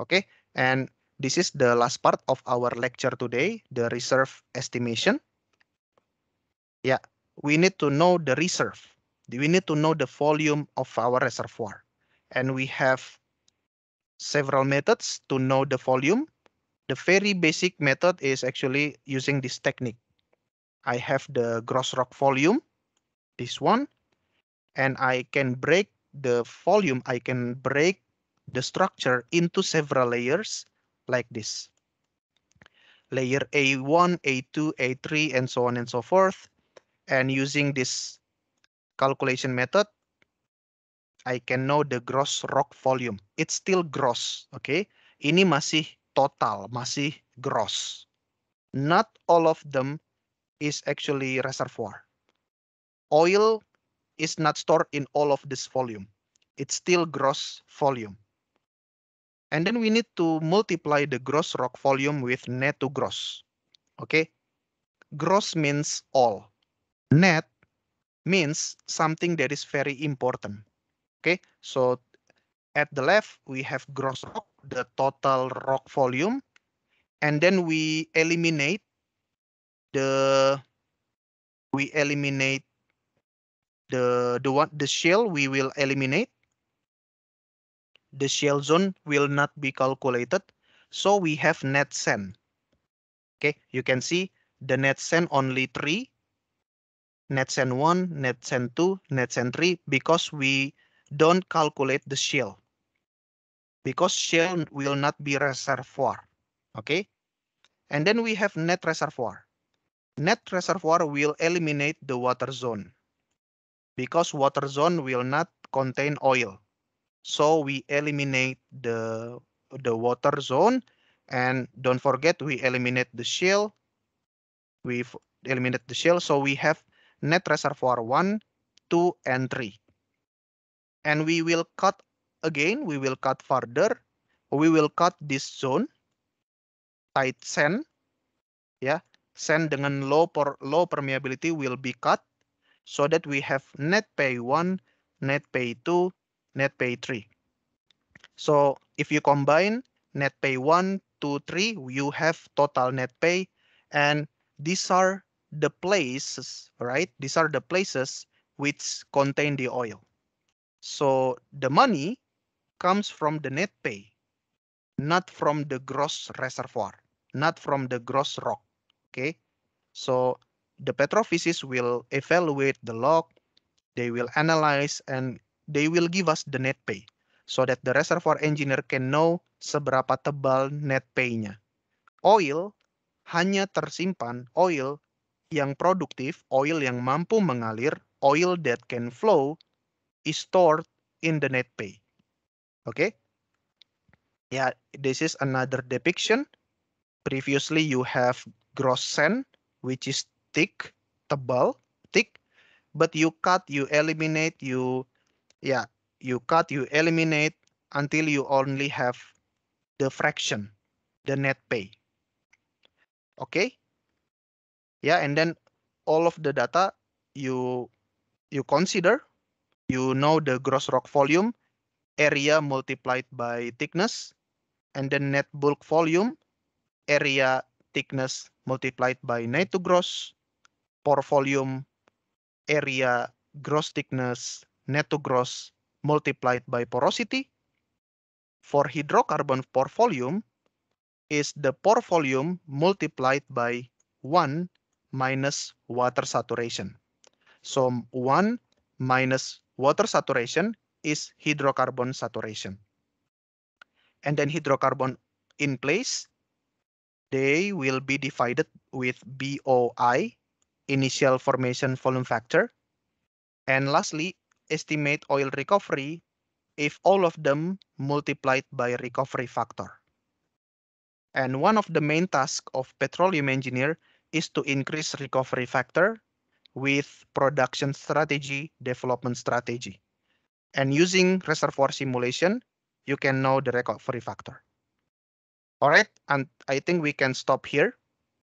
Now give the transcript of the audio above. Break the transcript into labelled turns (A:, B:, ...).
A: Okay, and this is the last part of our lecture today, the reserve estimation. Yeah, we need to know the reserve. We need to know the volume of our reservoir. And we have several methods to know the volume. The very basic method is actually using this technique. I have the gross rock volume, this one, and I can break the volume. I can break the structure into several layers like this. Layer A1, A2, A3, and so on and so forth. And using this calculation method, I can know the gross rock volume. It's still gross, okay? Ini masih total, masih gross. Not all of them is actually reservoir. Oil is not stored in all of this volume. It's still gross volume. And then we need to multiply the gross rock volume with net to gross. Okay, gross means all. Net means something that is very important. Okay, so at the left, we have gross rock, the total rock volume, and then we eliminate the we eliminate the the one the shell we will eliminate the shell zone will not be calculated, so we have net sand. Okay, you can see the net sand only three, net sand one, net sand two, net sand three, because we don't calculate the shell. Because shell will not be reservoir. Okay, and then we have net reservoir. Net reservoir will eliminate the water zone because water zone will not contain oil. So we eliminate the, the water zone and don't forget we eliminate the shell. We eliminate the shell, so we have net reservoir 1, 2, and 3. And we will cut again, we will cut further. We will cut this zone, tight sand. yeah. sand dengan low, per, low permeability will be cut so that we have net pay 1, net pay 2, Net pay 3. So if you combine pay 1, 2, 3, you have total net pay. And these are the places, right? These are the places which contain the oil. So the money comes from the net pay, not from the gross reservoir, not from the gross rock, okay? So the petrophysicists will evaluate the log, they will analyze and they will give us the net pay so that the reservoir engineer can know seberapa tebal net pay-nya. Oil hanya tersimpan oil yang produktif, oil yang mampu mengalir, oil that can flow is stored in the net pay. Oke? Okay? Ya, yeah, this is another depiction. Previously you have gross sand which is thick, tebal, thick, but you cut, you eliminate, you yeah you cut you eliminate until you only have the fraction the net pay okay yeah and then all of the data you you consider you know the gross rock volume area multiplied by thickness and then net bulk volume area thickness multiplied by net to gross pore volume area gross thickness net to gross multiplied by porosity for hydrocarbon pore volume is the pore volume multiplied by 1 minus water saturation. So 1 minus water saturation is hydrocarbon saturation. And then hydrocarbon in place, they will be divided with BOI, initial formation volume factor. And lastly, estimate oil recovery if all of them multiplied by recovery factor. And one of the main tasks of petroleum engineer is to increase recovery factor with production strategy, development strategy. And using reservoir simulation, you can know the recovery factor. All right, and I think we can stop here.